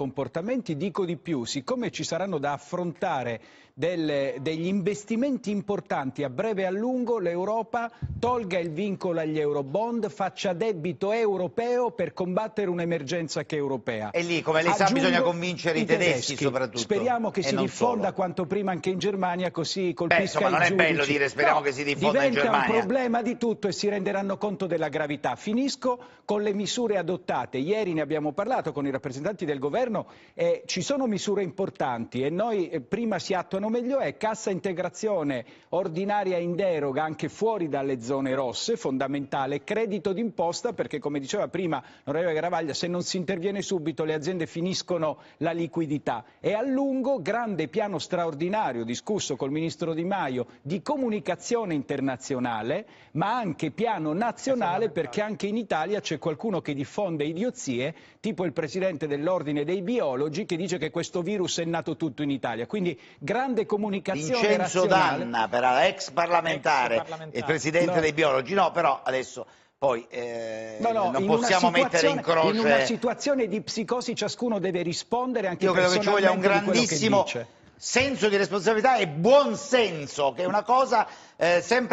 comportamenti. Dico di più, siccome ci saranno da affrontare delle, degli investimenti importanti a breve e a lungo, l'Europa tolga il vincolo agli eurobond, faccia debito europeo per combattere un'emergenza che è europea. E lì, come lei Aggiungo sa, bisogna convincere i tedeschi, tedeschi soprattutto. Speriamo che si diffonda solo. quanto prima anche in Germania, così colpisca Beh, insomma, non è bello dire speriamo no, che si diffonda in Germania. Diventa un problema di tutto e si renderanno conto della gravità. Finisco con le misure adottate. Ieri ne abbiamo parlato con i rappresentanti del governo governo eh, ci sono misure importanti e noi eh, prima si attuano meglio è cassa integrazione ordinaria in deroga anche fuori dalle zone rosse, fondamentale, credito d'imposta perché come diceva prima l'onorevole Garavaglia se non si interviene subito le aziende finiscono la liquidità e a lungo grande piano straordinario discusso col Ministro Di Maio di comunicazione internazionale ma anche piano nazionale perché anche in Italia c'è qualcuno che diffonde idiozie tipo il Presidente dell'Ordine dei dei biologi che dice che questo virus è nato tutto in Italia. Quindi grande comunicazione Vincenzo razionale. Danna, però, ex parlamentare, ex parlamentare. il presidente no. dei biologi. No, però adesso poi eh, no, no, non possiamo mettere in croce... In una situazione di psicosi ciascuno deve rispondere anche Io credo che ci voglia un grandissimo senso di responsabilità e buon senso, che è una cosa eh, sempre...